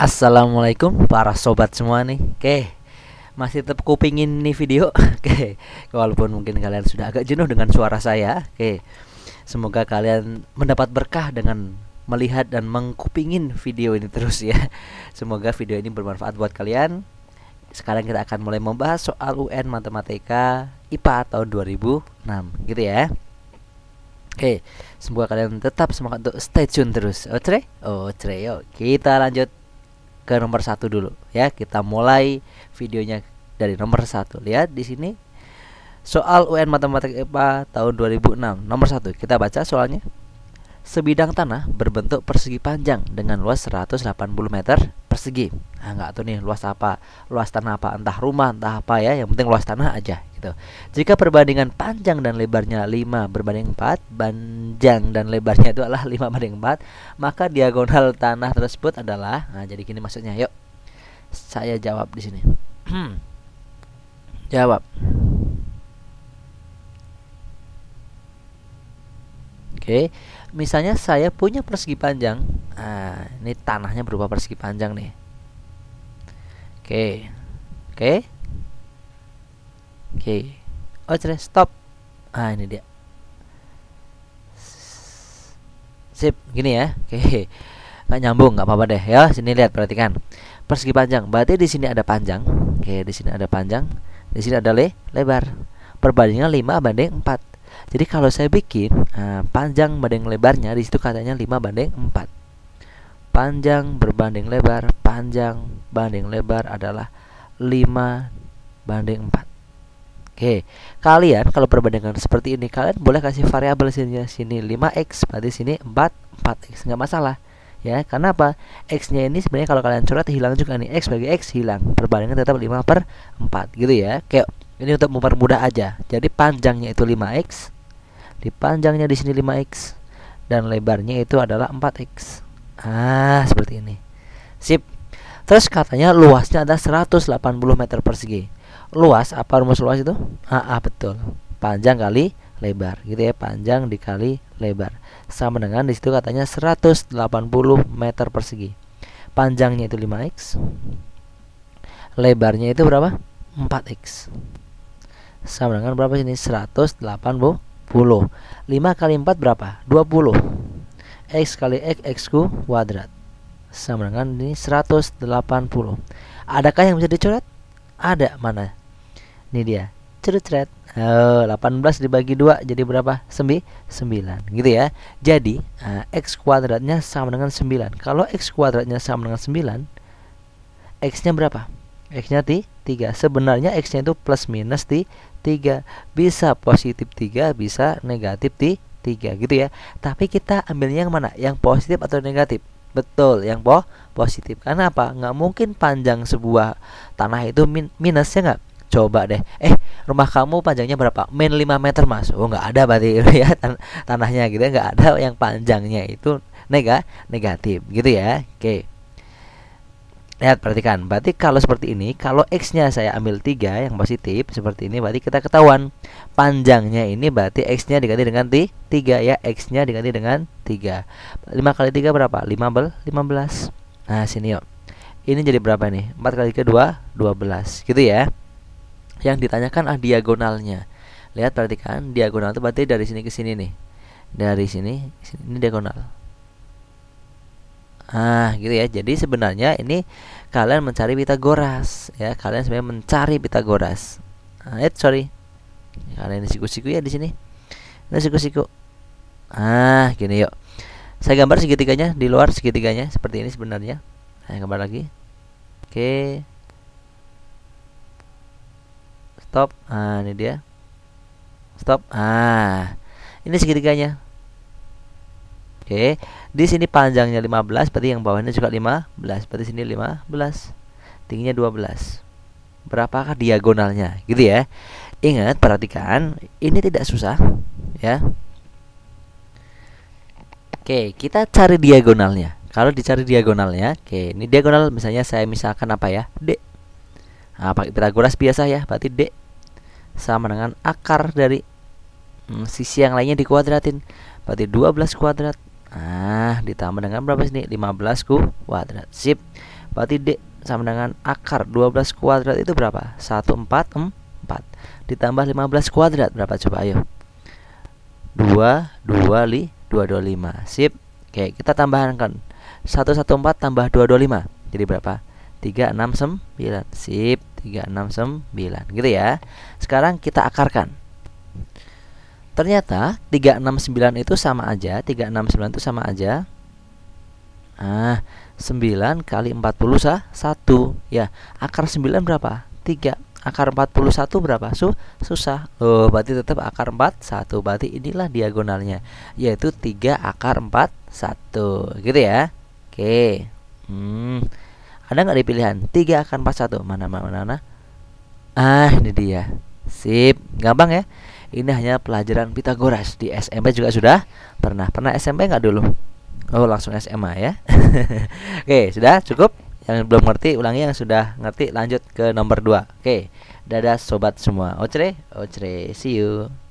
Assalamualaikum para sobat semua nih Oke masih tetap kupingin nih video Oke walaupun mungkin kalian sudah agak jenuh dengan suara saya Oke semoga kalian mendapat berkah dengan melihat dan mengkupingin video ini terus ya Semoga video ini bermanfaat buat kalian Sekarang kita akan mulai membahas soal UN Matematika IPA tahun 2006 gitu ya Oke, semoga kalian tetap semangat untuk stay tune terus. Oke, oke, yuk kita lanjut ke nomor satu dulu ya kita mulai videonya dari nomor satu lihat di sini soal UN Matematik IPA e tahun 2006 nomor satu kita baca soalnya sebidang tanah berbentuk persegi panjang dengan luas 180 meter persegi nah nggak tuh nih luas apa luas tanah apa entah rumah entah apa ya yang penting luas tanah aja gitu jika perbandingan panjang dan lebarnya 5 berbanding 4 panjang dan lebarnya itu adalah 5 banding 4 maka diagonal tanah tersebut adalah nah jadi gini maksudnya yuk saya jawab di sini jawab Oke, misalnya saya punya persegi panjang. Nah, ini tanahnya berupa persegi panjang nih. Oke. Oke. Oke. Oh, sudah stop. Ah, ini dia. Sip, gini ya. Oke. Nggak nyambung, nggak apa-apa deh. Ya, sini lihat perhatikan. Persegi panjang. Berarti di sini ada panjang. Oke, di sini ada panjang. Di sini ada le lebar. Perbandingan 5 banding 4. Jadi kalau saya bikin nah, panjang banding lebarnya di situ katanya 5 banding 4. Panjang berbanding lebar, panjang banding lebar adalah 5 banding 4 Oke, kalian kalau perbandingan seperti ini kalian boleh kasih variabel sini sini 5x berarti sini 4 4x nggak masalah ya karena apa x-nya ini sebenarnya kalau kalian coret hilang juga nih x bagi x hilang perbandingan tetap 5 per 4 gitu ya okay. ini untuk mempermudah aja jadi panjangnya itu 5x di panjangnya di sini 5x dan lebarnya itu adalah 4x ah seperti ini sip Terus katanya luasnya ada 180 meter persegi. Luas apa rumus luas itu? Aa ah, ah, betul. Panjang kali lebar, gitu ya. Panjang dikali lebar sama dengan di situ katanya 180 meter persegi. Panjangnya itu 5x. Lebarnya itu berapa? 4x. Sama dengan berapa sini? 180. 5 kali 4 berapa? 20. X kali X, X kuadrat sama dengan ini 180 adakah yang bisa dicoret ada mana ini dia ceret-ceret oh, eh, 18 dibagi 2 jadi berapa? 9 gitu ya jadi uh, X kuadratnya sama dengan 9 kalau X kuadratnya sama dengan 9 X nya berapa? X nya 3 sebenarnya X nya itu plus minus di 3 bisa positif 3 bisa negatif di 3 gitu ya tapi kita ambilnya yang mana? yang positif atau negatif? Betul, yang po positif. Karena apa? Nggak mungkin panjang sebuah tanah itu min ya nggak? Coba deh. Eh, rumah kamu panjangnya berapa? Min 5 meter, Mas. Oh, nggak ada berarti ya tan tanahnya gitu. Ya. Nggak ada yang panjangnya itu nega negatif gitu ya. Oke. Okay. Lihat perhatikan, berarti kalau seperti ini, kalau x-nya saya ambil 3 yang positif seperti ini berarti kita ketahuan panjangnya ini berarti x-nya diganti dengan 3 ya, x-nya diganti dengan 3. 5 kali 3 berapa? 15 15. Nah, sini yuk. Ini jadi berapa nih? 4 kali 3 2 12. Gitu ya. Yang ditanyakan ah diagonalnya. Lihat perhatikan, diagonal itu berarti dari sini ke sini nih. Dari sini, sini ini diagonal. Ah, gitu ya. Jadi sebenarnya ini kalian mencari Pitagoras, ya. Kalian sebenarnya mencari Pitagoras. Ah, eh, sorry. Kalian ini siku-siku ya di sini. Ini siku-siku. Ah, gini yuk. Saya gambar segitiganya di luar segitiganya seperti ini sebenarnya. Saya gambar lagi. Oke. Stop. Ah, ini dia. Stop. Ah. Ini segitiganya. Oke. Di sini panjangnya 15, berarti yang bawahnya juga 15. Berarti sini 15. Tingginya 12. Berapakah diagonalnya? Gitu ya. Ingat, perhatikan, ini tidak susah, ya. Oke, kita cari diagonalnya. Kalau dicari diagonalnya, oke, ini diagonal misalnya saya misalkan apa ya? D. Nah, pakai Pitagoras biasa ya, berarti D sama dengan akar dari hmm, sisi yang lainnya dikuadratin. Berarti 12 kuadrat Nah, ditambah dengan berapa sini? 15 kuadrat. Sip. Berarti D sama dengan akar 12 kuadrat itu berapa? 1 4 4. Ditambah 15 kuadrat berapa coba ayo? 2 2 li 2 2 5. Sip. Oke, kita tambahkan satu 1 4 tambah 2 2 5. Jadi berapa? 3 6 9. Sip, 3 6 9. Gitu ya. Sekarang kita akarkan. Ternyata 369 itu sama aja 369 itu sama aja Ah 9 kali 40 sah 1 Ya akar 9 berapa? 3 Akar 41 berapa? Su susah Oh berarti tetap akar 4 1 Berarti inilah diagonalnya Yaitu 3 akar 4 1 Gitu ya Oke hmm. Ada nggak di pilihan? 3 akar 4 1 Mana mana mana Ah ini dia Sip Gampang ya ini hanya pelajaran Pitagoras di SMP juga sudah pernah. Pernah SMP nggak dulu? Oh langsung SMA ya. Oke sudah cukup. Yang belum ngerti ulangi yang sudah ngerti lanjut ke nomor 2 Oke dadah sobat semua. Ocre, ocre, see you.